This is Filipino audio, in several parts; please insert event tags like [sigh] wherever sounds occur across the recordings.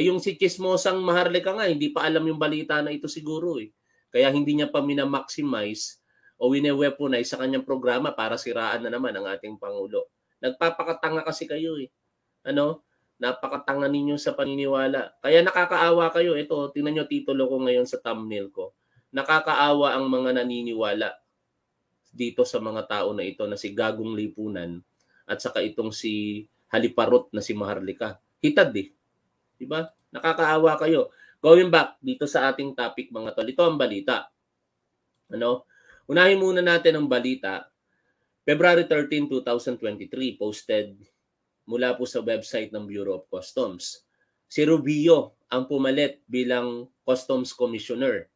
Eh yung si Chismosang Maharlika nga, hindi pa alam yung balita na ito siguro eh. Kaya hindi niya pa minamaximize o wine-weaponize sa kanyang programa para siraan na naman ang ating Pangulo. Nagpapakatanga kasi kayo eh. Ano? Napakatanga ninyo sa paniniwala. Kaya nakakaawa kayo. Ito, tingnan nyo titulo ko ngayon sa thumbnail ko. Nakakaawa ang mga naniniwala dito sa mga tao na ito na si Gagong Lipunan at saka itong si Haliparot na si Maharlika. Hitad eh Di ba? Nakakaawa kayo. Going back dito sa ating topic mga tol. Ito ang balita. Ano? Unahin muna natin ang balita. February 13, 2023 posted mula po sa website ng Bureau of Customs. Si Rubio ang pumalit bilang Customs Commissioner.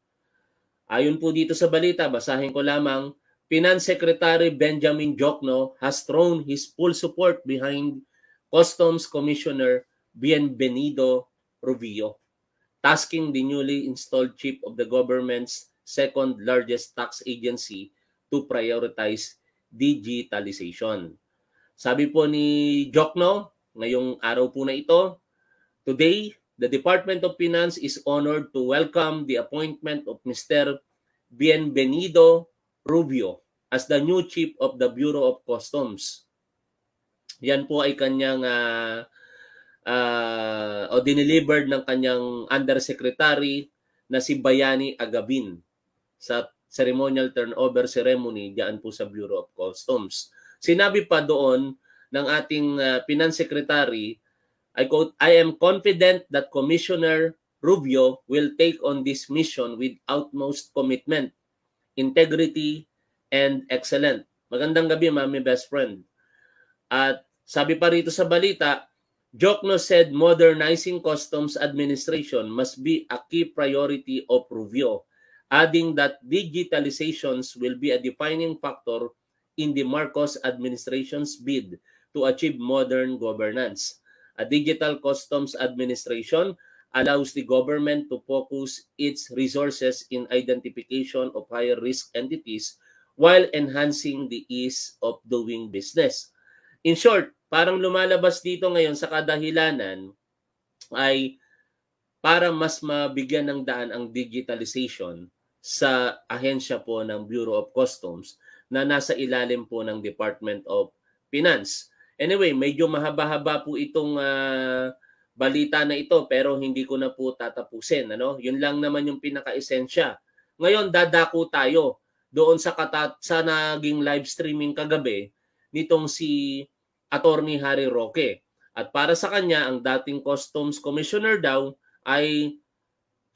Ayon po dito sa balita, basahin ko lamang, Finance Secretary Benjamin Jokno has thrown his full support behind Customs Commissioner Bienvenido Rubio, tasking the newly installed chief of the government's second largest tax agency to prioritize digitalization. Sabi po ni Jokno, ngayong araw po na ito, Today, the Department of Finance is honored to welcome the appointment of Mr. Bienvenido Rubio as the new Chief of the Bureau of Customs. Yan po ay kanyang uh, uh, o dinelivered ng kanyang undersecretary na si Bayani Agabin sa ceremonial turnover ceremony diyan po sa Bureau of Customs. Sinabi pa doon ng ating uh, Finance Secretary, I quote, I am confident that Commissioner Rubio will take on this mission with utmost commitment, integrity, and excellence. Magandang gabi, Mami Best Friend. At sabi pa rito sa balita, Jokno said modernizing customs administration must be a key priority of review, adding that digitalizations will be a defining factor in the Marcos administration's bid to achieve modern governance. A digital customs administration allows the government to focus its resources in identification of higher risk entities while enhancing the ease of doing business. In short, parang lumalabas dito ngayon sa kadahilanan ay para mas mabigyan ng daan ang digitalization sa ahensya po ng Bureau of Customs na nasa ilalim po ng Department of Finance. Anyway, medyo mahaba-haba po itong uh, balita na ito pero hindi ko na po tatapusin. Ano? Yun lang naman yung pinaka-esensya. Ngayon, dadako tayo doon sa, katat- sa naging live streaming kagabi nitong si Attorney Harry Roque. At para sa kanya, ang dating Customs Commissioner daw ay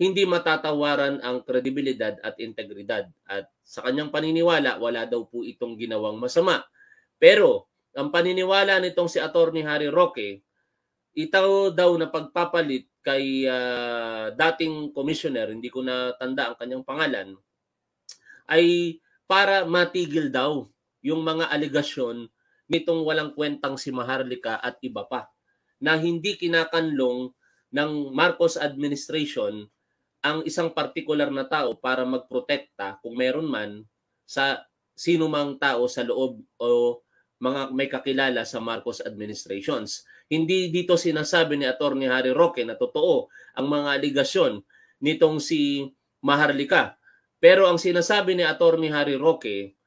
hindi matatawaran ang kredibilidad at integridad. At sa kanyang paniniwala, wala daw po itong ginawang masama. Pero ang paniniwala nitong si Attorney Harry Roque, itaw daw na pagpapalit kay uh, dating commissioner, hindi ko na tanda ang kanyang pangalan, ay para matigil daw yung mga aligasyon nitong walang kwentang si Maharlika at iba pa na hindi kinakanlong ng Marcos administration ang isang partikular na tao para magprotekta kung meron man sa sino mang tao sa loob o mga may kakilala sa Marcos administrations. Hindi dito sinasabi ni Attorney Harry Roque na totoo ang mga aligasyon nitong si Maharlika. Pero ang sinasabi ni Attorney Harry Roque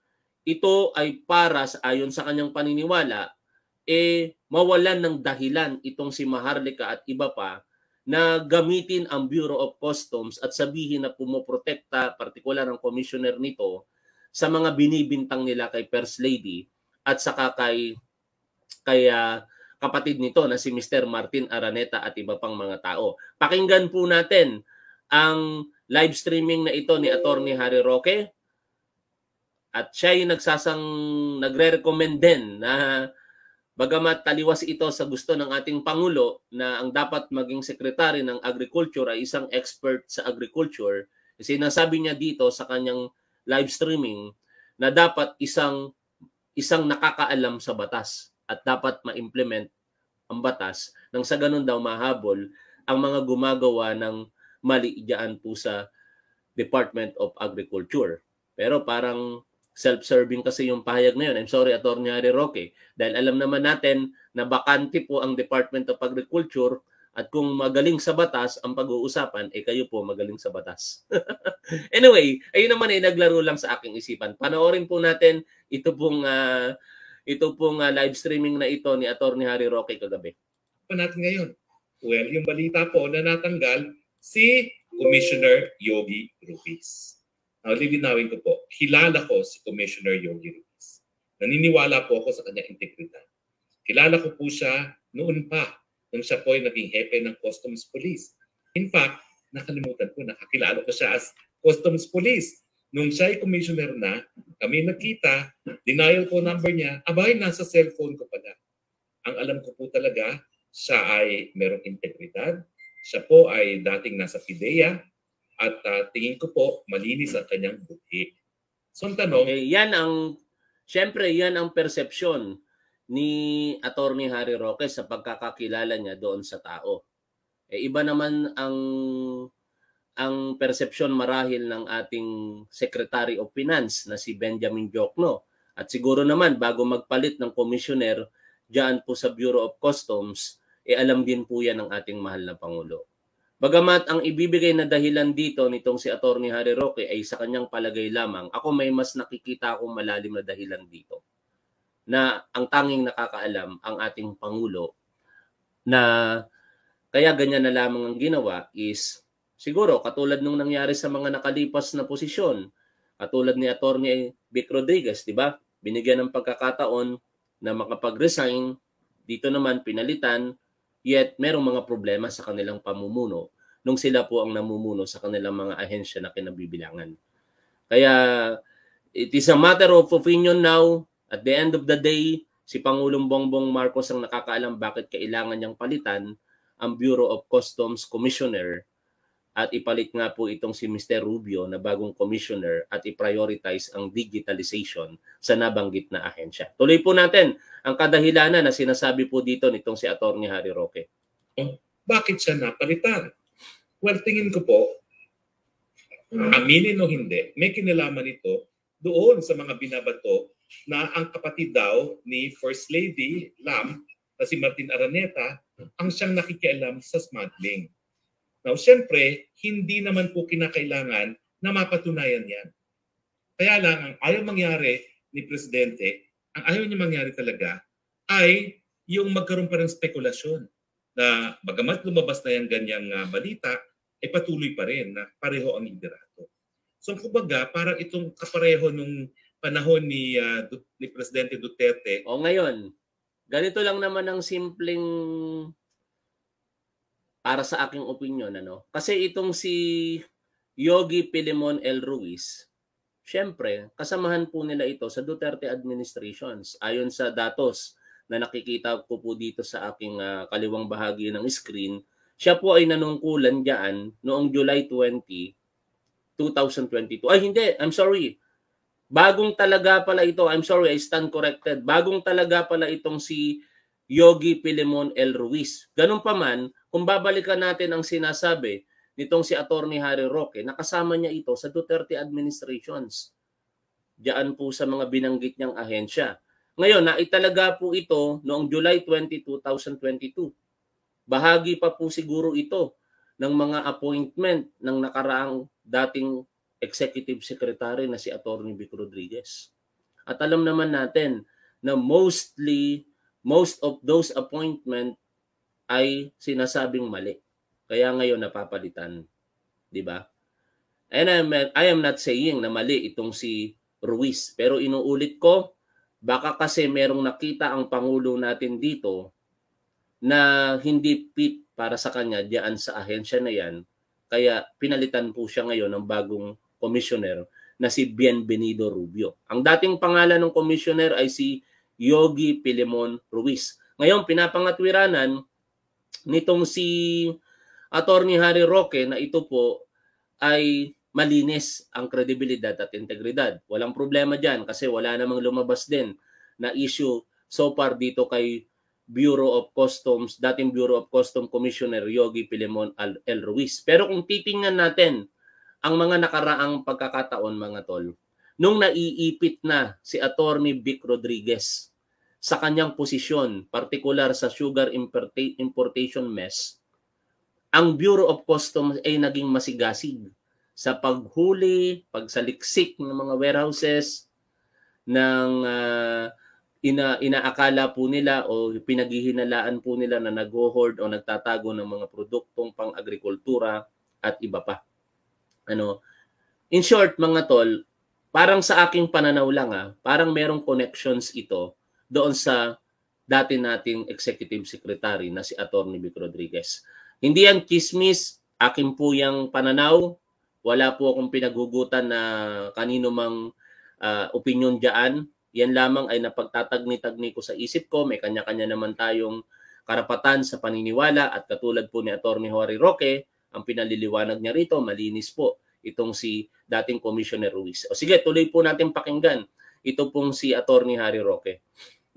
ito ay para sa ayon sa kanyang paniniwala eh mawalan ng dahilan itong si Maharlika at iba pa na gamitin ang Bureau of Customs at sabihin na pumoprotekta partikular ang commissioner nito sa mga binibintang nila kay First Lady at saka kay kay ah, kapatid nito na si Mr. Martin Araneta at iba pang mga tao. Pakinggan po natin ang live streaming na ito ni Attorney Harry Roque at siya yung nagsasang nagre-recommend din na bagamat taliwas ito sa gusto ng ating Pangulo na ang dapat maging sekretary ng agriculture ay isang expert sa agriculture, sinasabi niya dito sa kanyang live streaming na dapat isang isang nakakaalam sa batas at dapat ma-implement ang batas nang sa ganun daw mahabol ang mga gumagawa ng mali diyan po sa Department of Agriculture. Pero parang Self-serving kasi yung pahayag na yun. I'm sorry, Atty. Harry Roque. Dahil alam naman natin na bakante po ang Department of Agriculture at kung magaling sa batas ang pag-uusapan, eh kayo po magaling sa batas. [laughs] anyway, ayun naman ay eh, naglaro lang sa aking isipan. Panoorin po natin ito pong uh, ito pong uh, live streaming na ito ni Attorney Harry Roque kagabi. Pa natin ngayon. Well, yung balita po na natanggal si Commissioner Yogi Ruiz. Uh, lilinawin ko po, kilala ko si Commissioner Yogi Ruiz. Naniniwala po ako sa kanyang integridad. Kilala ko po siya noon pa, nung siya po ay naging hepe ng Customs Police. In fact, nakalimutan ko, nakakilala ko siya as Customs Police. Nung siya ay commissioner na, kami nagkita, denial ko number niya, abay, nasa cellphone ko pala. Ang alam ko po talaga, siya ay merong integridad. Siya po ay dating nasa PIDEA at uh, tingin ko po malinis ang kanyang buhi. So ang tanong, okay, yan ang syempre yan ang perception ni Attorney Harry Roque sa pagkakakilala niya doon sa tao. E, iba naman ang ang perception marahil ng ating Secretary of Finance na si Benjamin Jokno. At siguro naman bago magpalit ng commissioner diyan po sa Bureau of Customs, e alam din po yan ng ating mahal na Pangulo. Bagamat ang ibibigay na dahilan dito nitong si Attorney Harry Roque ay sa kanyang palagay lamang, ako may mas nakikita akong malalim na dahilan dito na ang tanging nakakaalam ang ating Pangulo na kaya ganyan na lamang ang ginawa is siguro katulad nung nangyari sa mga nakalipas na posisyon, katulad ni Attorney Vic Rodriguez, di ba? Binigyan ng pagkakataon na makapag-resign, dito naman pinalitan yet merong mga problema sa kanilang pamumuno nung sila po ang namumuno sa kanilang mga ahensya na kinabibilangan. Kaya it is a matter of opinion now. At the end of the day, si Pangulong Bongbong Marcos ang nakakaalam bakit kailangan niyang palitan ang Bureau of Customs Commissioner at ipalit nga po itong si Mr. Rubio na bagong commissioner at i-prioritize ang digitalization sa nabanggit na ahensya. Tuloy po natin ang kadahilanan na sinasabi po dito nitong si Atty. Harry Roque. Eh, Bakit siya napalitan? Well, tingin ko po, aminin o hindi, may kinalaman ito doon sa mga binabato na ang kapatid daw ni First Lady Lam na si Martin Araneta ang siyang nakikialam sa smuggling. Now, siyempre, hindi naman po kinakailangan na mapatunayan yan. Kaya lang, ang ayaw mangyari ni Presidente, ang ayaw niya mangyari talaga ay yung magkaroon pa ng spekulasyon na bagamat lumabas na yung ganyang uh, balita, ay eh, patuloy pa rin na pareho ang liderato. So kumbaga, parang itong kapareho nung panahon ni, uh, ni Presidente Duterte. O ngayon, ganito lang naman ang simpleng para sa aking opinion ano kasi itong si Yogi Pilimon L. Ruiz syempre kasamahan po nila ito sa Duterte administrations ayon sa datos na nakikita ko po dito sa aking uh, kaliwang bahagi ng screen siya po ay nanungkulan diyan noong July 20 2022 ay hindi I'm sorry bagong talaga pala ito I'm sorry I stand corrected bagong talaga pala itong si Yogi Pilimon L. Ruiz ganun pa man kung babalikan natin ang sinasabi nitong si Attorney Harry Roque, nakasama niya ito sa Duterte administrations. Diyan po sa mga binanggit niyang ahensya. Ngayon, naitalaga po ito noong July 20, 2022. Bahagi pa po siguro ito ng mga appointment ng nakaraang dating executive secretary na si Attorney Vic Rodriguez. At alam naman natin na mostly most of those appointment ay sinasabing mali. Kaya ngayon napapalitan, 'di ba? And I am, I am not saying na mali itong si Ruiz, pero inuulit ko, baka kasi merong nakita ang pangulo natin dito na hindi fit para sa kanya diyan sa ahensya na 'yan. Kaya pinalitan po siya ngayon ng bagong commissioner na si Bienvenido Rubio. Ang dating pangalan ng commissioner ay si Yogi Pilimon Ruiz. Ngayon, pinapangatwiranan nitong si Attorney Harry Roque na ito po ay malinis ang kredibilidad at integridad. Walang problema dyan kasi wala namang lumabas din na issue so far dito kay Bureau of Customs, dating Bureau of Customs Commissioner Yogi Pilemon L. Ruiz. Pero kung titingnan natin ang mga nakaraang pagkakataon mga tol, nung naiipit na si Attorney Vic Rodriguez sa kanyang posisyon, particular sa sugar importation mess, ang Bureau of Customs ay naging masigasig sa paghuli, pagsaliksik ng mga warehouses ng uh, ina inaakala po nila o pinaghihinalaan po nila na nag-hoard o nagtatago ng mga produktong pang-agrikultura at iba pa. Ano? In short, mga tol, parang sa aking pananaw lang ah, parang merong connections ito doon sa dati nating executive secretary na si Attorney Vic Rodriguez. Hindi yan kismis, akin po yung pananaw. Wala po akong pinagugutan na kanino mang uh, opinion dyan. Yan lamang ay napagtatagni-tagni ko sa isip ko. May kanya-kanya naman tayong karapatan sa paniniwala at katulad po ni Attorney Jorge Roque, ang pinaliliwanag niya rito, malinis po itong si dating Commissioner Ruiz. O sige, tuloy po natin pakinggan ito pong si Attorney Harry Roque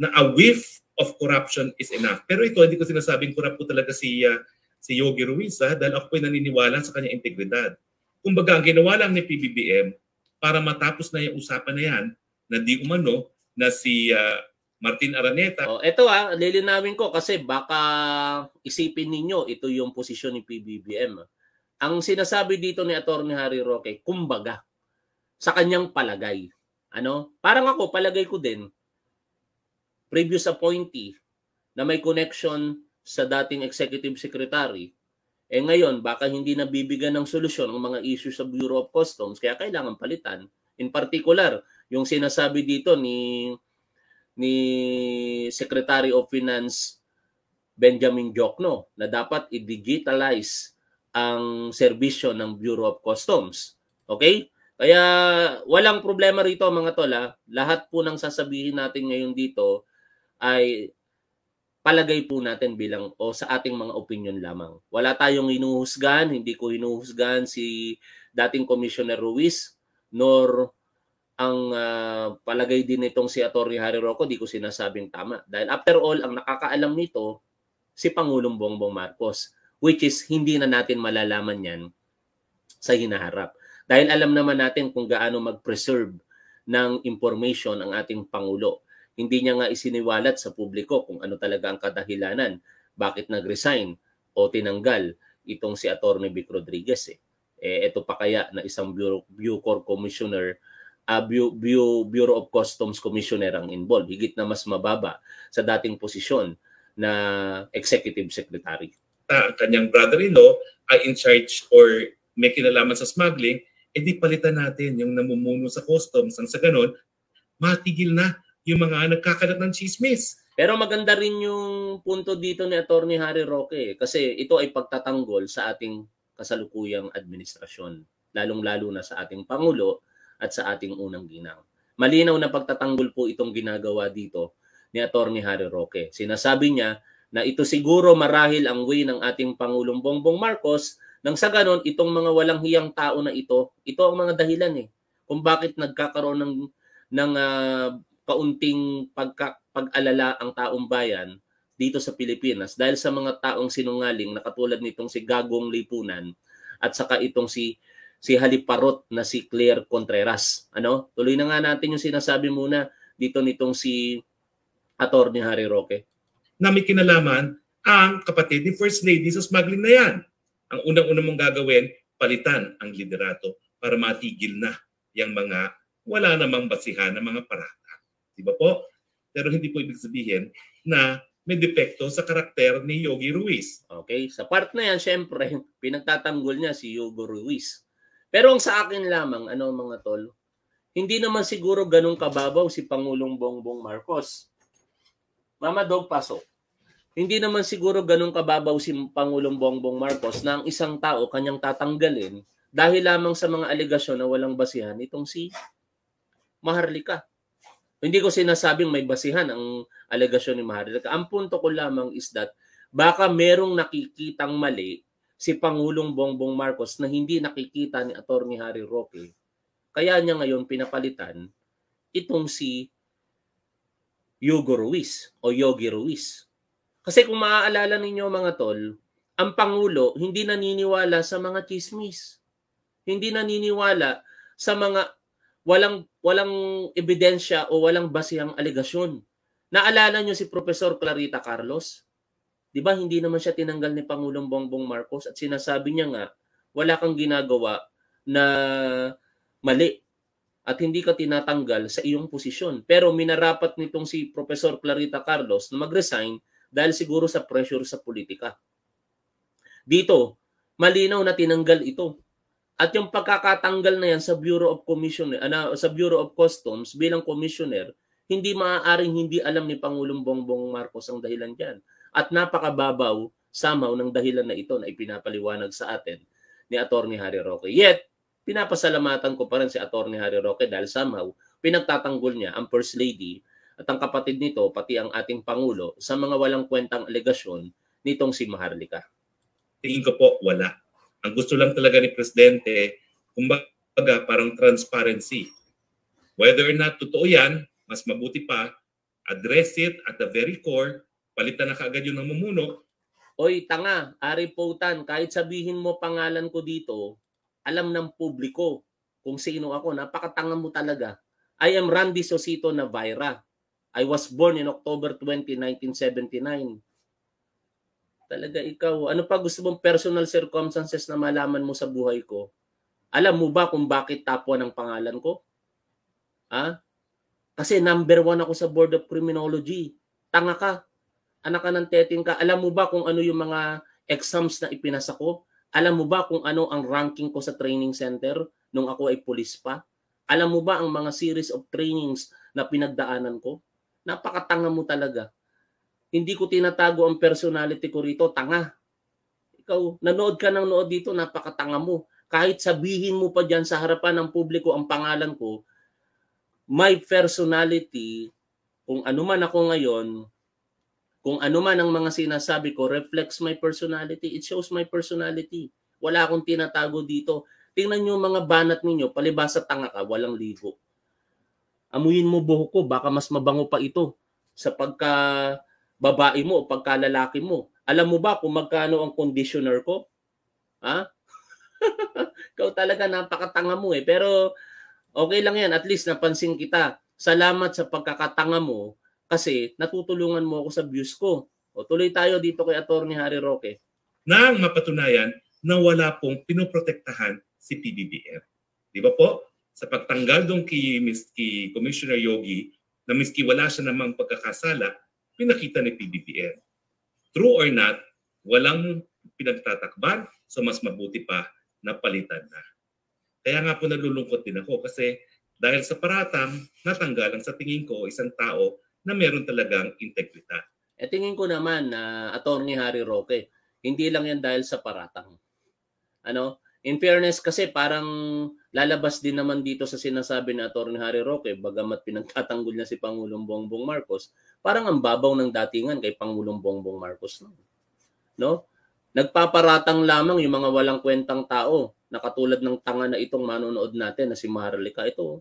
na a whiff of corruption is enough. Pero ito, hindi ko sinasabing corrupt po talaga si, uh, si Yogi Ruiz ha, ah, dahil ako po'y naniniwala sa kanyang integridad. Kumbaga, ang ginawa lang ni PBBM para matapos na yung usapan na yan na di umano na si uh, Martin Araneta. Oh, ito ah, lilinawin ko kasi baka isipin ninyo ito yung posisyon ni PBBM. Ang sinasabi dito ni Attorney Harry Roque, kumbaga, sa kanyang palagay. Ano? Parang ako, palagay ko din, previous appointee na may connection sa dating executive secretary, eh ngayon baka hindi nabibigyan ng solusyon ang mga issue sa Bureau of Customs kaya kailangan palitan. In particular, yung sinasabi dito ni ni Secretary of Finance Benjamin Jokno na dapat i-digitalize ang serbisyo ng Bureau of Customs. Okay? Kaya walang problema rito mga tol ha. Lahat po ng sasabihin natin ngayon dito ay palagay po natin bilang o sa ating mga opinion lamang. Wala tayong hinuhusgan, hindi ko hinuhusgan si dating Commissioner Ruiz nor ang uh, palagay din nitong si Atty. Harry Roco, di ko sinasabing tama. Dahil after all, ang nakakaalam nito si Pangulong Bongbong Marcos which is hindi na natin malalaman yan sa hinaharap. Dahil alam naman natin kung gaano mag-preserve ng information ang ating Pangulo hindi niya nga isiniwalat sa publiko kung ano talaga ang kadahilanan, bakit nag-resign o tinanggal itong si Atty. Vic Rodriguez. Eh. eh ito pa kaya na isang Bureau, Bucor Commissioner uh, ah, Bu- Bureau of Customs Commissioner ang involved, higit na mas mababa sa dating posisyon na Executive Secretary. Uh, kanyang brother-in-law ay in charge or may kinalaman sa smuggling, edi eh, palitan natin yung namumuno sa customs. Ang sa ganun, matigil na yung mga nagkakalat ng chismis. Pero maganda rin yung punto dito ni Attorney Harry Roque eh, kasi ito ay pagtatanggol sa ating kasalukuyang administrasyon, lalong-lalo na sa ating Pangulo at sa ating unang ginang. Malinaw na pagtatanggol po itong ginagawa dito ni Attorney Harry Roque. Sinasabi niya na ito siguro marahil ang way ng ating Pangulong Bongbong Marcos nang sa ganon itong mga walang hiyang tao na ito, ito ang mga dahilan eh kung bakit nagkakaroon ng ng uh, kaunting pagka, pag-alala ang taong bayan dito sa Pilipinas dahil sa mga taong sinungaling na katulad nitong si Gagong Lipunan at saka itong si si Haliparot na si Claire Contreras. Ano? Tuloy na nga natin yung sinasabi muna dito nitong si Attorney Harry Roque. Na may kinalaman ang kapatid ni First Lady sa smuggling na yan. Ang unang-unang mong gagawin, palitan ang liderato para matigil na yung mga wala namang basihan ng mga para Di ba po? Pero hindi po ibig sabihin na may depekto sa karakter ni Yogi Ruiz. Okay, sa part na yan, syempre, [laughs] pinagtatanggol niya si Yogi Ruiz. Pero ang sa akin lamang, ano mga tol, hindi naman siguro ganun kababaw si Pangulong Bongbong Marcos. Mama Dog, paso. hindi naman siguro ganun kababaw si Pangulong Bongbong Marcos na ang isang tao kanyang tatanggalin dahil lamang sa mga aligasyon na walang basihan itong si Maharlika. Hindi ko sinasabing may basihan ang alegasyon ni Maharlika. Ang punto ko lamang is that baka merong nakikitang mali si Pangulong Bongbong Marcos na hindi nakikita ni Attorney Harry Roque. Kaya niya ngayon pinapalitan itong si Hugo Ruiz o Yogi Ruiz. Kasi kung maaalala ninyo mga tol, ang Pangulo hindi naniniwala sa mga chismis. Hindi naniniwala sa mga walang walang ebidensya o walang basehang alegasyon. Naalala niyo si Professor Clarita Carlos? 'Di ba hindi naman siya tinanggal ni Pangulong Bongbong Marcos at sinasabi niya nga wala kang ginagawa na mali at hindi ka tinatanggal sa iyong posisyon. Pero minarapat nitong si Professor Clarita Carlos na mag-resign dahil siguro sa pressure sa politika. Dito, malinaw na tinanggal ito at yung pagkakatanggal na yan sa Bureau of Commissioner uh, sa Bureau of Customs bilang commissioner, hindi maaaring hindi alam ni Pangulong Bongbong Marcos ang dahilan diyan. At napakababaw samaw ng dahilan na ito na ipinapaliwanag sa atin ni Attorney Harry Roque. Yet, pinapasalamatan ko pa rin si Attorney Harry Roque dahil somehow pinagtatanggol niya ang First Lady at ang kapatid nito pati ang ating Pangulo sa mga walang kwentang alegasyon nitong si Maharlika. Tingin ko po wala ang gusto lang talaga ni Presidente, kumbaga parang transparency. Whether or not totoo yan, mas mabuti pa, address it at the very core, palitan na kaagad yung namumuno. Oy, tanga, Ari Poutan, kahit sabihin mo pangalan ko dito, alam ng publiko kung sino ako. Napakatanga mo talaga. I am Randy Sosito Navaira. I was born in October 20, 1979 talaga ikaw. Ano pa gusto mong personal circumstances na malaman mo sa buhay ko? Alam mo ba kung bakit top 1 pangalan ko? Ha? Kasi number one ako sa Board of Criminology. Tanga ka. Anak ka ng teting ka. Alam mo ba kung ano yung mga exams na ipinasa ko? Alam mo ba kung ano ang ranking ko sa training center nung ako ay pulis pa? Alam mo ba ang mga series of trainings na pinagdaanan ko? Napakatanga mo talaga. Hindi ko tinatago ang personality ko rito, tanga. Ikaw, nanood ka ng nood dito, napakatanga mo. Kahit sabihin mo pa dyan sa harapan ng publiko ang pangalan ko, my personality, kung ano man ako ngayon, kung ano man ang mga sinasabi ko, reflects my personality. It shows my personality. Wala akong tinatago dito. Tingnan nyo mga banat ninyo, palibasa tanga ka, walang ligo. Amuyin mo buhok ko, baka mas mabango pa ito. Sa pagka babae mo o pagkalalaki mo. Alam mo ba kung magkano ang conditioner ko? Ha? [laughs] Ikaw talaga napakatanga mo eh. Pero okay lang yan. At least napansin kita. Salamat sa pagkakatanga mo kasi natutulungan mo ako sa views ko. O tuloy tayo dito kay Attorney Harry Roque. Nang mapatunayan na wala pong pinoprotektahan si PBBM. Di ba po? Sa pagtanggal doon kay, Miss, kay Commissioner Yogi na miski wala siya namang pagkakasala, pinakita ni PBBM. True or not, walang pinagtatakban, so mas mabuti pa na palitan na. Kaya nga po nalulungkot din ako kasi dahil sa paratang, natanggal ang sa tingin ko isang tao na meron talagang integridad. E tingin ko naman na uh, Attorney Harry Roque, hindi lang yan dahil sa paratang. Ano? In fairness kasi parang lalabas din naman dito sa sinasabi ni Atty. Harry Roque, bagamat pinagtatanggol niya si Pangulong Bongbong Marcos, parang ang babaw ng datingan kay Pangulong Bongbong Marcos. No? no? Nagpaparatang lamang yung mga walang kwentang tao na katulad ng tanga na itong manonood natin na si Maharlika. Ito, oh.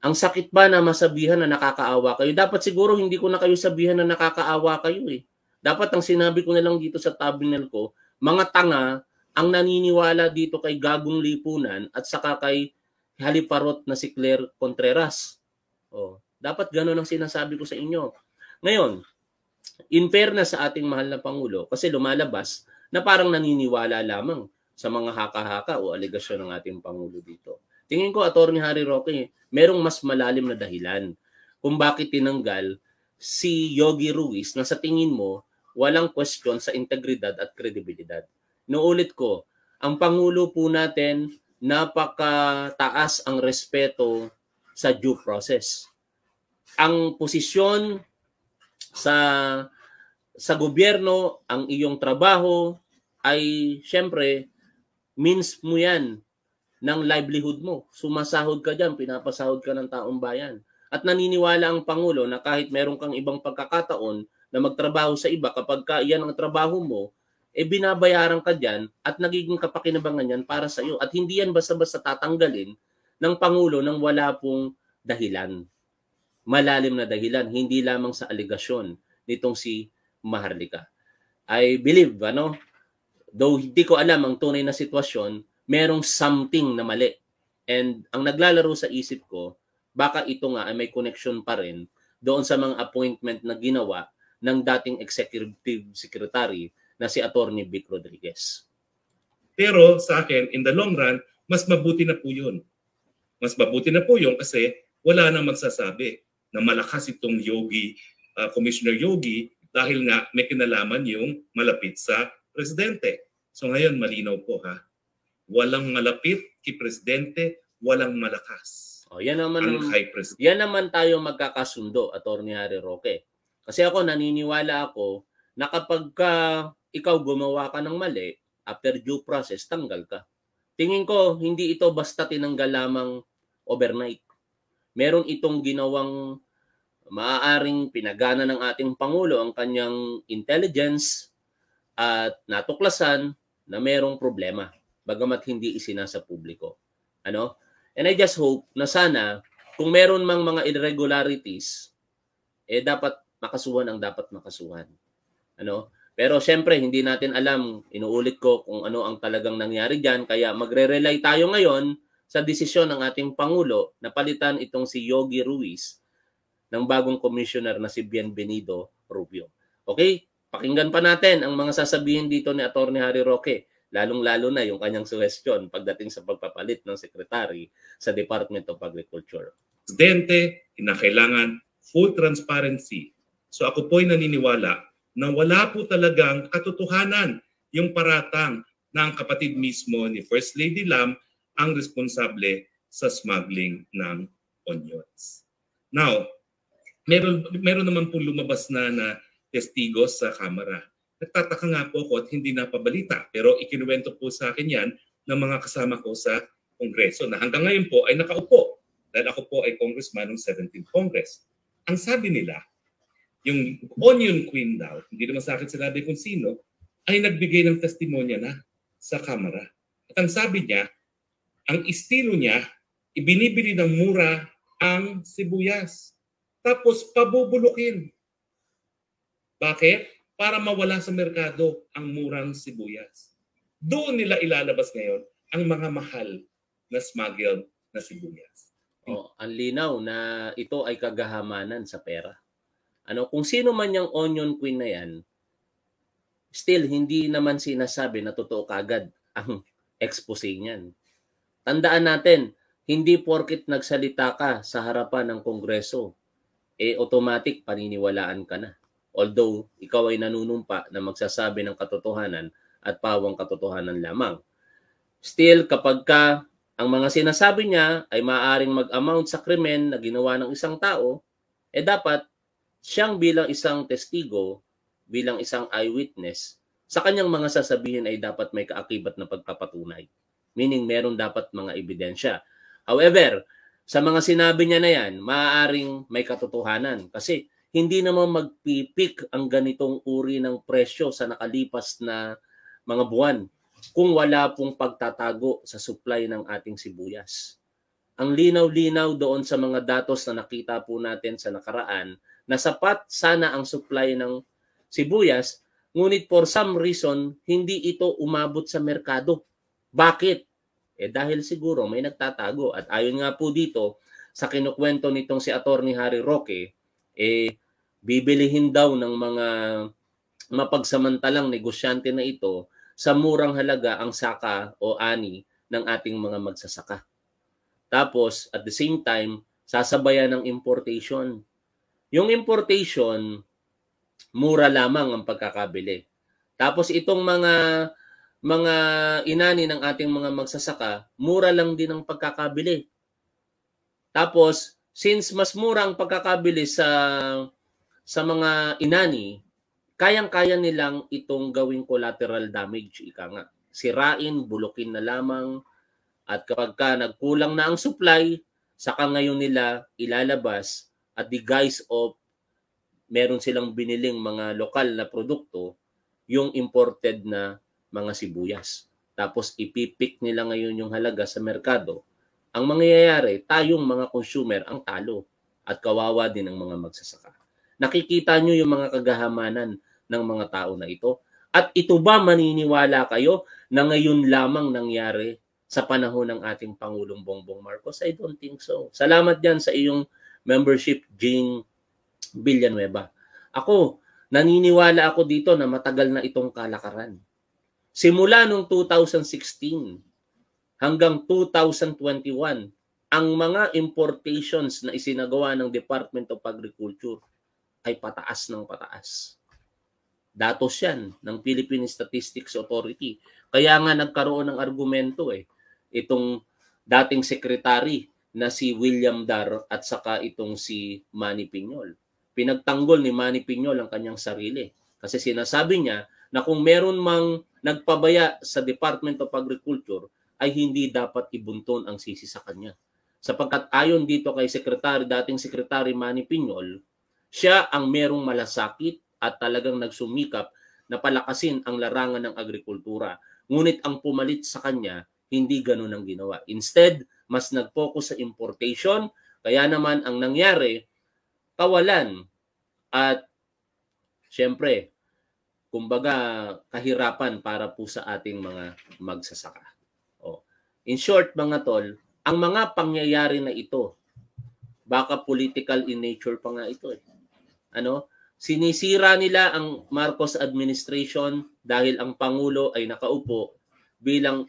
ang sakit ba na masabihan na nakakaawa kayo? Dapat siguro hindi ko na kayo sabihan na nakakaawa kayo eh. Dapat ang sinabi ko na lang dito sa thumbnail ko, mga tanga ang naniniwala dito kay Gagong Lipunan at saka kay Haliparot na si Claire Contreras. Oh, dapat ganoon ang sinasabi ko sa inyo. Ngayon, in fairness sa ating mahal na Pangulo, kasi lumalabas na parang naniniwala lamang sa mga haka-haka o aligasyon ng ating Pangulo dito. Tingin ko, Atty. Harry Roque, merong mas malalim na dahilan kung bakit tinanggal si Yogi Ruiz na sa tingin mo walang question sa integridad at kredibilidad. Nuulit ko, ang Pangulo po natin, napakataas ang respeto sa due process. Ang posisyon sa sa gobyerno, ang iyong trabaho ay siyempre means mo 'yan ng livelihood mo. Sumasahod ka diyan, pinapasahod ka ng taong bayan. At naniniwala ang pangulo na kahit meron kang ibang pagkakataon na magtrabaho sa iba kapag ka iyan ang trabaho mo, eh binabayaran ka diyan at nagiging kapakinabangan yan para sa iyo. At hindi yan basta-basta tatanggalin ng Pangulo nang wala pong dahilan. Malalim na dahilan, hindi lamang sa aligasyon nitong si Maharlika. I believe, ano, though hindi ko alam ang tunay na sitwasyon, merong something na mali. And ang naglalaro sa isip ko, baka ito nga ay may connection pa rin doon sa mga appointment na ginawa ng dating executive secretary na si Attorney Vic Rodriguez. Pero sa akin, in the long run, mas mabuti na po yun. Mas mabuti na po yun kasi wala nang magsasabi na malakas itong Yogi, uh, Commissioner Yogi, dahil nga may kinalaman yung malapit sa presidente. So ngayon, malinaw po ha. Walang malapit kay presidente, walang malakas. Oh, yan naman ang high president. Yan naman tayo magkakasundo, Attorney Harry Roque. Kasi ako naniniwala ako na kapag uh, ikaw gumawa ka ng mali, after due process, tanggal ka. Tingin ko, hindi ito basta tinanggal lamang overnight. Meron itong ginawang maaaring pinagana ng ating Pangulo ang kanyang intelligence at natuklasan na merong problema bagamat hindi isinasa publiko. Ano? And I just hope na sana kung meron mang mga irregularities eh dapat makasuhan ang dapat makasuhan. Ano? Pero siyempre, hindi natin alam, inuulit ko kung ano ang talagang nangyari dyan. Kaya magre-rely tayo ngayon sa desisyon ng ating Pangulo na palitan itong si Yogi Ruiz ng bagong commissioner na si Bienvenido Rubio. Okay? Pakinggan pa natin ang mga sasabihin dito ni Atty. Harry Roque, lalong-lalo na yung kanyang suggestion pagdating sa pagpapalit ng secretary sa Department of Agriculture. Presidente, kinakailangan full transparency. So ako po'y naniniwala na wala po talagang katotohanan yung paratang ng kapatid mismo ni First Lady Lam ang responsable sa smuggling ng onions. Now, meron, meron naman po lumabas na na testigo sa kamera. Nagtataka nga po ako at hindi napabalita pero ikinuwento po sa akin yan ng mga kasama ko sa Kongreso na hanggang ngayon po ay nakaupo dahil ako po ay congressman ng 17th Congress. Ang sabi nila, yung Onion Queen daw, hindi naman sa akin sinabi kung sino, ay nagbigay ng testimonya na sa kamera. At ang sabi niya, ang estilo niya, ibinibili ng mura ang sibuyas. Tapos pabubulukin. Bakit? Para mawala sa merkado ang murang sibuyas. Doon nila ilalabas ngayon ang mga mahal na smuggled na sibuyas. Oh, ang linaw na ito ay kagahamanan sa pera. Ano, kung sino man yung onion queen na yan, still hindi naman sinasabi na totoo kagad ang [laughs] expose niyan. Tandaan natin, hindi porket nagsalita ka sa harapan ng Kongreso, eh automatic paniniwalaan ka na. Although ikaw ay nanunumpa na magsasabi ng katotohanan at pawang katotohanan lamang. Still, kapag ka ang mga sinasabi niya ay maaaring mag-amount sa krimen na ginawa ng isang tao, eh dapat siyang bilang isang testigo, bilang isang eyewitness, sa kanyang mga sasabihin ay dapat may kaakibat na pagpapatunay. Meaning meron dapat mga ebidensya. However, sa mga sinabi niya na yan, maaaring may katotohanan kasi hindi naman magpipik ang ganitong uri ng presyo sa nakalipas na mga buwan kung wala pong pagtatago sa supply ng ating sibuyas. Ang linaw-linaw doon sa mga datos na nakita po natin sa nakaraan na sapat sana ang supply ng sibuyas, ngunit for some reason, hindi ito umabot sa merkado. Bakit? Eh dahil siguro may nagtatago. At ayon nga po dito, sa kinukwento nitong si Attorney Harry Roque, eh bibilihin daw ng mga mapagsamantalang negosyante na ito sa murang halaga ang saka o ani ng ating mga magsasaka. Tapos, at the same time, sasabayan ng importation. Yung importation, mura lamang ang pagkakabili. Tapos itong mga mga inani ng ating mga magsasaka, mura lang din ang pagkakabili. Tapos since mas mura ang pagkakabili sa sa mga inani, kayang-kaya nilang itong gawing collateral damage, ika nga. Sirain, bulukin na lamang, at kapag ka nagkulang na ang supply, saka ngayon nila ilalabas at the guise of meron silang biniling mga lokal na produkto, yung imported na mga sibuyas. Tapos ipipick nila ngayon yung halaga sa merkado. Ang mangyayari, tayong mga consumer ang talo at kawawa din ang mga magsasaka. Nakikita nyo yung mga kagahamanan ng mga tao na ito. At ito ba maniniwala kayo na ngayon lamang nangyari sa panahon ng ating Pangulong Bongbong Marcos? I don't think so. Salamat yan sa iyong membership Jing Villanueva. Ako, naniniwala ako dito na matagal na itong kalakaran. Simula noong 2016 hanggang 2021, ang mga importations na isinagawa ng Department of Agriculture ay pataas ng pataas. Datos yan ng Philippine Statistics Authority. Kaya nga nagkaroon ng argumento eh, itong dating secretary na si William Dar at saka itong si Manny Pinyol. Pinagtanggol ni Manny Pinyol ang kanyang sarili kasi sinasabi niya na kung meron mang nagpabaya sa Department of Agriculture ay hindi dapat ibunton ang sisi sa kanya. Sapagkat ayon dito kay Secretary, dating Secretary Manny Pinyol, siya ang merong malasakit at talagang nagsumikap na palakasin ang larangan ng agrikultura. Ngunit ang pumalit sa kanya, hindi ganun ang ginawa. Instead, mas nag-focus sa importation. Kaya naman ang nangyari, kawalan at syempre, kumbaga kahirapan para po sa ating mga magsasaka. Oh. in short mga tol, ang mga pangyayari na ito, baka political in nature pa nga ito eh. Ano? Sinisira nila ang Marcos administration dahil ang pangulo ay nakaupo bilang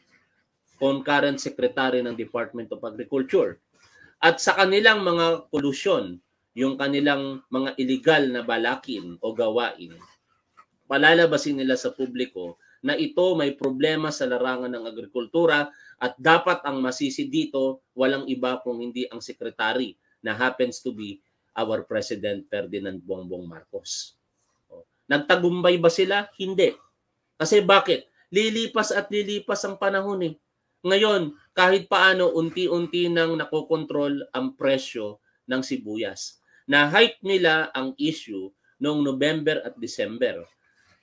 concurrent secretary ng Department of Agriculture. At sa kanilang mga kolusyon, yung kanilang mga illegal na balakin o gawain, palalabasin nila sa publiko na ito may problema sa larangan ng agrikultura at dapat ang masisi dito walang iba kung hindi ang sekretary na happens to be our President Ferdinand Bongbong Marcos. Nagtagumpay ba sila? Hindi. Kasi bakit? Lilipas at lilipas ang panahon eh. Ngayon, kahit paano unti-unti nang nakokontrol ang presyo ng sibuyas. Na-hike nila ang issue noong November at December.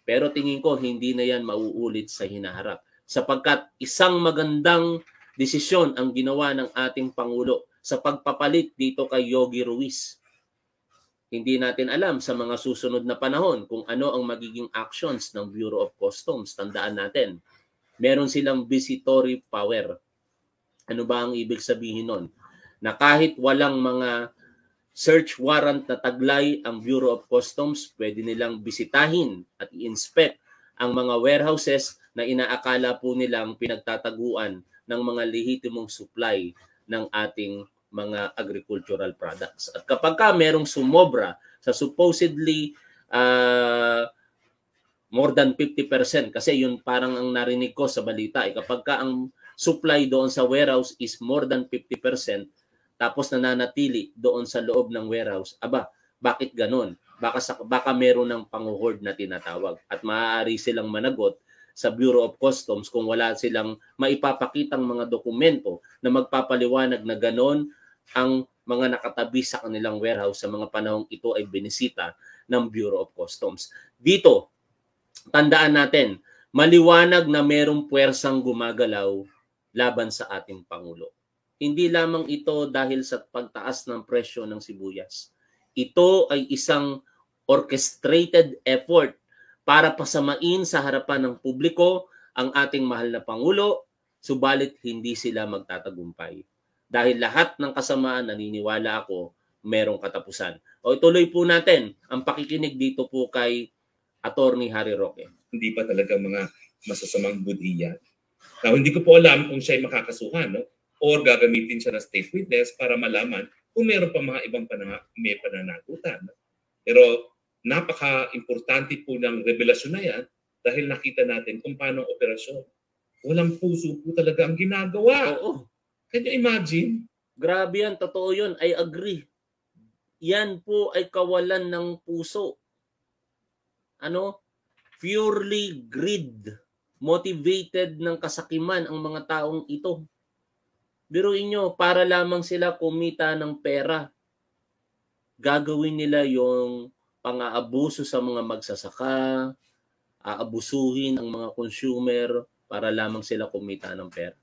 Pero tingin ko hindi na yan mauulit sa hinaharap sapagkat isang magandang desisyon ang ginawa ng ating Pangulo sa pagpapalit dito kay Yogi Ruiz. Hindi natin alam sa mga susunod na panahon kung ano ang magiging actions ng Bureau of Customs. Tandaan natin, meron silang visitory power. Ano ba ang ibig sabihin nun? Na kahit walang mga search warrant na taglay ang Bureau of Customs, pwede nilang bisitahin at i-inspect ang mga warehouses na inaakala po nilang pinagtataguan ng mga lehitimong supply ng ating mga agricultural products. At kapag ka merong sumobra sa supposedly uh, more than 50% kasi yun parang ang narinig ko sa balita eh, kapag ka ang supply doon sa warehouse is more than 50% tapos nananatili doon sa loob ng warehouse aba bakit ganun baka sa, baka meron ng pang-hoard na tinatawag at maaari silang managot sa Bureau of Customs kung wala silang maipapakitang mga dokumento na magpapaliwanag na ganon ang mga nakatabi sa kanilang warehouse sa mga panahong ito ay binisita ng Bureau of Customs. Dito, tandaan natin, maliwanag na merong puwersang gumagalaw laban sa ating Pangulo. Hindi lamang ito dahil sa pagtaas ng presyo ng sibuyas. Ito ay isang orchestrated effort para pasamain sa harapan ng publiko ang ating mahal na Pangulo, subalit hindi sila magtatagumpay. Dahil lahat ng kasamaan, naniniwala ako, merong katapusan. O ituloy po natin ang pakikinig dito po kay Attorney Harry Roque. Hindi pa talaga mga masasamang budhiya. Now, hindi ko po alam kung siya ay makakasuhan no? or gagamitin siya ng state witness para malaman kung meron pa mga ibang panang- may pananagutan. Pero napaka-importante po ng revelasyon na yan dahil nakita natin kung paano ang operasyon. Walang puso po talaga ang ginagawa. Oo. Can you imagine? Grabe yan, totoo yun. I agree. Yan po ay kawalan ng puso ano, purely greed motivated ng kasakiman ang mga taong ito. Biruin nyo, para lamang sila kumita ng pera. Gagawin nila yung pang-aabuso sa mga magsasaka, aabusuhin ang mga consumer para lamang sila kumita ng pera.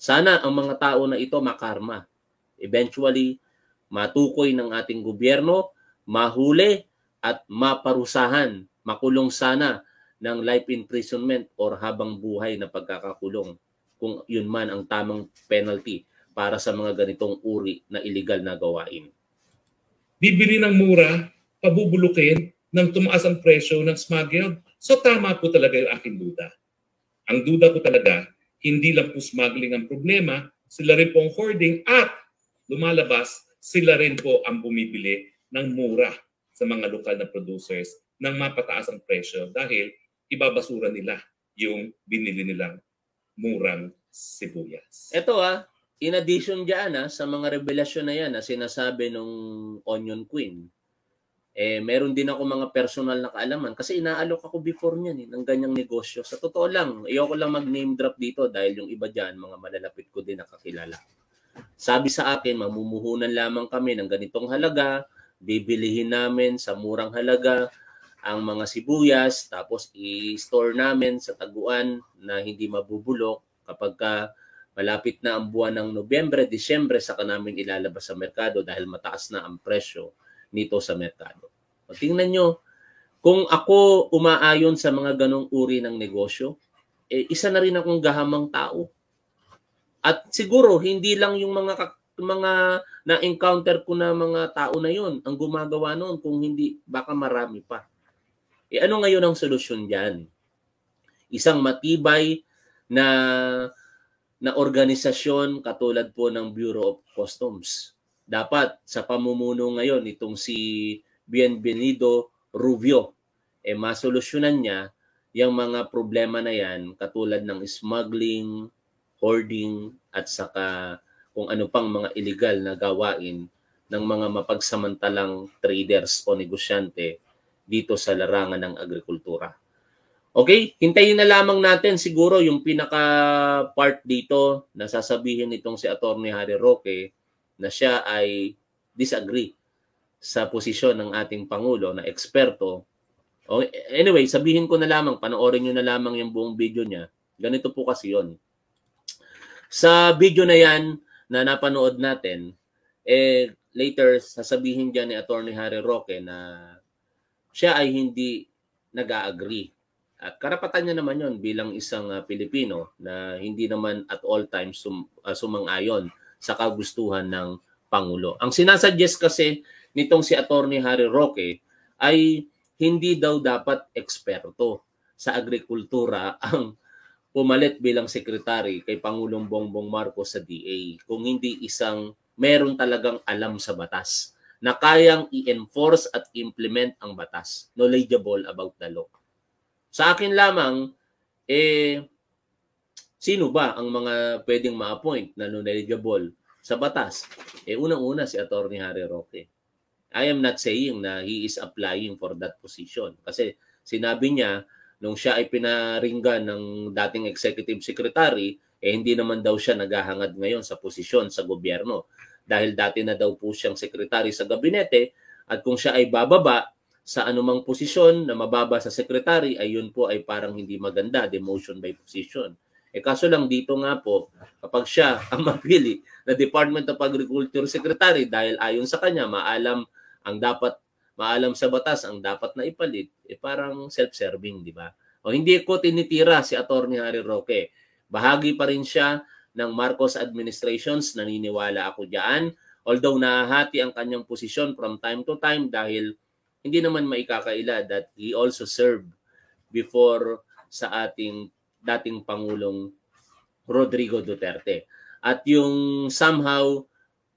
Sana ang mga tao na ito makarma. Eventually, matukoy ng ating gobyerno, mahuli at maparusahan, makulong sana ng life imprisonment or habang buhay na pagkakakulong kung yun man ang tamang penalty para sa mga ganitong uri na illegal na gawain. Bibili ng mura, pabubulukin ng tumaas ang presyo ng smuggled. So tama po talaga yung aking duda. Ang duda ko talaga, hindi lang po smuggling ang problema, sila rin po ang hoarding at lumalabas, sila rin po ang bumibili ng mura sa mga lokal na producers ng mapataas ang presyo dahil ibabasura nila yung binili nilang murang sibuyas. Ito ah, in addition diyan ah, sa mga revelasyon na yan na ah, sinasabi nung Onion Queen, eh meron din ako mga personal na kaalaman kasi inaalok ako before niyan eh, ng ganyang negosyo. Sa totoo lang, iyo ko lang mag-name drop dito dahil yung iba diyan mga malalapit ko din nakakilala. Sabi sa akin, mamumuhunan lamang kami ng ganitong halaga, bibilihin namin sa murang halaga ang mga sibuyas tapos i-store namin sa taguan na hindi mabubulok kapag ka malapit na ang buwan ng Nobyembre, Disyembre saka namin ilalabas sa merkado dahil mataas na ang presyo nito sa merkado. O tingnan nyo, kung ako umaayon sa mga ganong uri ng negosyo, eh, isa na rin akong gahamang tao. At siguro, hindi lang yung mga mga na-encounter ko na mga tao na yon ang gumagawa noon kung hindi baka marami pa. E ano ngayon ang solusyon diyan? Isang matibay na na organisasyon katulad po ng Bureau of Customs. Dapat sa pamumuno ngayon itong si Bienvenido Rubio eh masolusyonan niya yung mga problema na yan katulad ng smuggling, hoarding at saka kung ano pang mga illegal na gawain ng mga mapagsamantalang traders o negosyante dito sa larangan ng agrikultura. Okay, hintayin na lamang natin siguro yung pinaka part dito na sasabihin nitong si Attorney Harry Roque na siya ay disagree sa posisyon ng ating Pangulo na eksperto. Anyway, sabihin ko na lamang, panoorin nyo na lamang yung buong video niya. Ganito po kasi yon. Sa video na yan, na napanood natin, eh later sasabihin diyan ni Attorney Harry Roque na siya ay hindi nag-agree. At karapatan niya naman yon bilang isang uh, Pilipino na hindi naman at all times sum, uh, sumang-ayon sa kagustuhan ng Pangulo. Ang sinasuggest kasi nitong si Attorney Harry Roque ay hindi daw dapat eksperto sa agrikultura ang pumalit bilang sekretary kay Pangulong Bongbong Marcos sa DA kung hindi isang meron talagang alam sa batas na kayang i-enforce at implement ang batas, knowledgeable about the law. Sa akin lamang, eh, sino ba ang mga pwedeng ma-appoint na knowledgeable sa batas? Eh, unang-una si Attorney Harry Roque. I am not saying na he is applying for that position kasi sinabi niya nung siya ay pinaringgan ng dating executive secretary, eh hindi naman daw siya naghahangad ngayon sa posisyon sa gobyerno. Dahil dati na daw po siyang secretary sa gabinete at kung siya ay bababa sa anumang posisyon na mababa sa secretary, ay yun po ay parang hindi maganda, demotion by position. E kaso lang dito nga po, kapag siya [laughs] ang mapili na Department of Agriculture Secretary dahil ayon sa kanya, maalam ang dapat maalam sa batas ang dapat na ipalit, eh parang self-serving, di ba? O hindi ko tinitira si Attorney Harry Roque. Bahagi pa rin siya ng Marcos administrations, naniniwala ako diyan. Although nahahati ang kanyang posisyon from time to time dahil hindi naman maikakaila that he also served before sa ating dating Pangulong Rodrigo Duterte. At yung somehow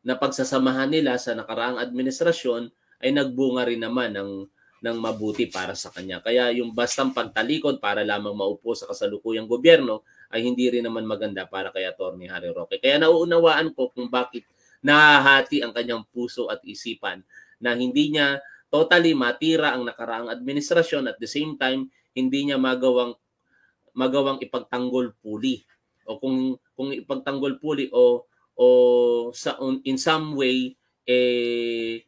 na pagsasamahan nila sa nakaraang administrasyon ay nagbunga rin naman ng ng mabuti para sa kanya. Kaya yung bastang pagtalikod para lamang maupo sa kasalukuyang gobyerno ay hindi rin naman maganda para kay Atty. Harry Roque. Kaya nauunawaan ko kung bakit nahahati ang kanyang puso at isipan na hindi niya totally matira ang nakaraang administrasyon at the same time hindi niya magawang magawang ipagtanggol puli o kung kung ipagtanggol puli o o sa in some way eh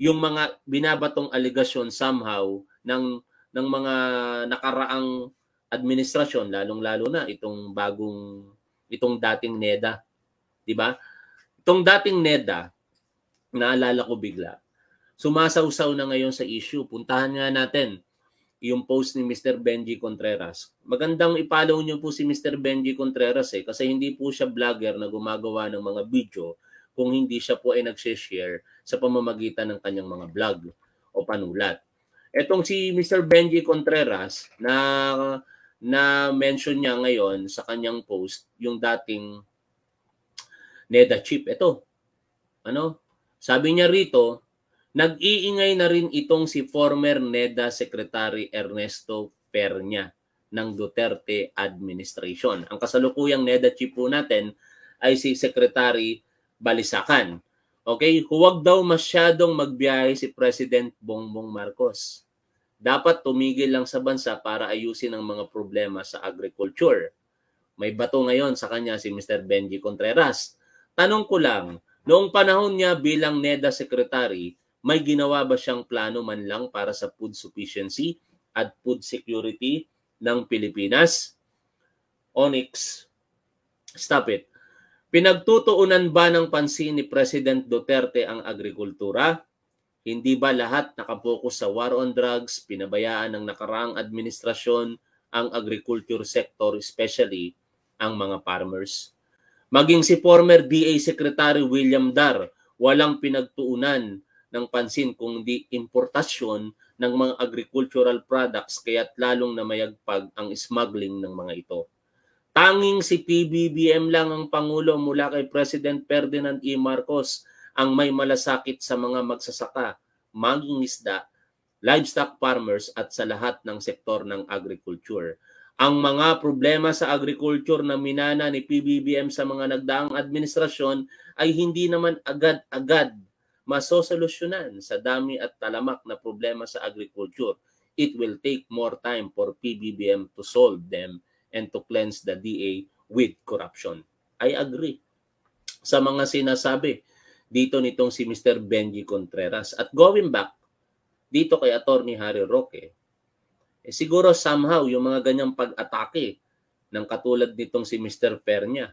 yung mga binabatong aligasyon somehow ng ng mga nakaraang administrasyon lalong-lalo na itong bagong itong dating NEDA, 'di ba? Itong dating NEDA, naalala ko bigla. Sumasawsaw na ngayon sa issue. Puntahan nga natin yung post ni Mr. Benji Contreras. Magandang ipalaw niyo po si Mr. Benji Contreras eh kasi hindi po siya vlogger na gumagawa ng mga video kung hindi siya po ay nag-share sa pamamagitan ng kanyang mga vlog o panulat. Etong si Mr. Benji Contreras na na mention niya ngayon sa kanyang post yung dating NEDA chip. Ito. Ano? Sabi niya rito, nag-iingay na rin itong si former NEDA Secretary Ernesto Pernia ng Duterte administration. Ang kasalukuyang NEDA chip po natin ay si Secretary balisakan. Okay, huwag daw masyadong magbiyahe si President Bongbong Marcos. Dapat tumigil lang sa bansa para ayusin ang mga problema sa agriculture. May bato ngayon sa kanya si Mr. Benji Contreras. Tanong ko lang, noong panahon niya bilang NEDA Secretary, may ginawa ba siyang plano man lang para sa food sufficiency at food security ng Pilipinas? Onyx, stop it. Pinagtutuunan ba ng pansin ni President Duterte ang agrikultura? Hindi ba lahat nakapokus sa war on drugs, pinabayaan ng nakaraang administrasyon ang agriculture sector, especially ang mga farmers? Maging si former DA Secretary William Dar, walang pinagtuunan ng pansin kundi importasyon ng mga agricultural products kaya't lalong namayagpag ang smuggling ng mga ito. Tanging si PBBM lang ang Pangulo mula kay President Ferdinand E. Marcos ang may malasakit sa mga magsasaka, maging isda, livestock farmers at sa lahat ng sektor ng agriculture. Ang mga problema sa agriculture na minana ni PBBM sa mga nagdaang administrasyon ay hindi naman agad-agad masosolusyonan sa dami at talamak na problema sa agriculture. It will take more time for PBBM to solve them and to cleanse the DA with corruption. I agree sa mga sinasabi dito nitong si Mr. Benji Contreras. At going back dito kay Attorney Harry Roque, eh siguro somehow yung mga ganyang pag-atake ng katulad nitong si Mr. Pernia,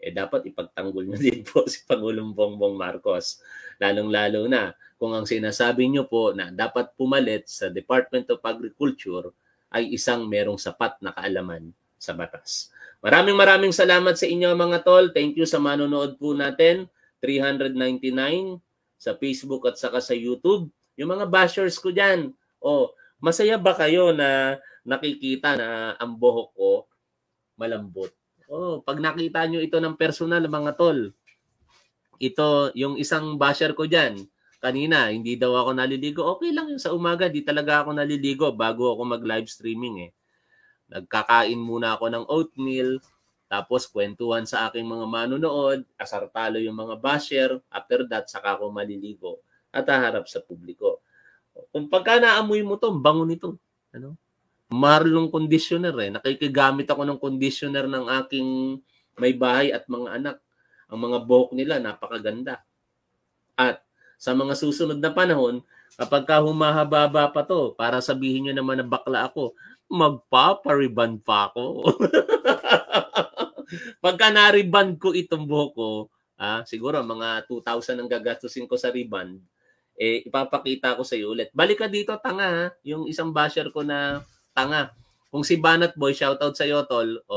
eh dapat ipagtanggol nyo [laughs] din po si Pangulong Bongbong Marcos. Lalong-lalo na kung ang sinasabi nyo po na dapat pumalit sa Department of Agriculture ay isang merong sapat na kaalaman sa batas. Maraming maraming salamat sa inyo mga tol. Thank you sa manonood po natin. 399 sa Facebook at saka sa YouTube. Yung mga bashers ko dyan. Oh, masaya ba kayo na nakikita na ang buhok ko malambot? Oh, pag nakita nyo ito ng personal mga tol, ito yung isang basher ko dyan, kanina, hindi daw ako naliligo. Okay lang yung sa umaga, di talaga ako naliligo bago ako mag-live streaming eh. Nagkakain muna ako ng oatmeal, tapos kwentuhan sa aking mga manonood, asartalo yung mga basher, after that saka ako maliligo at haharap sa publiko. Kung pagka naamoy mo to, bango nito. Ano? Marlong conditioner eh. Nakikigamit ako ng conditioner ng aking may bahay at mga anak. Ang mga buhok nila napakaganda. At sa mga susunod na panahon, kapag ka humahaba pa to, para sabihin nyo naman na bakla ako, magpapariban pa ako. [laughs] Pagka nariban ko itong buhok ko, ah, siguro mga 2,000 ang gagastusin ko sa riban, eh, ipapakita ko sa iyo ulit. Balik ka dito, tanga ha? Yung isang basher ko na tanga. Kung si Banat Boy, shoutout sa iyo, tol.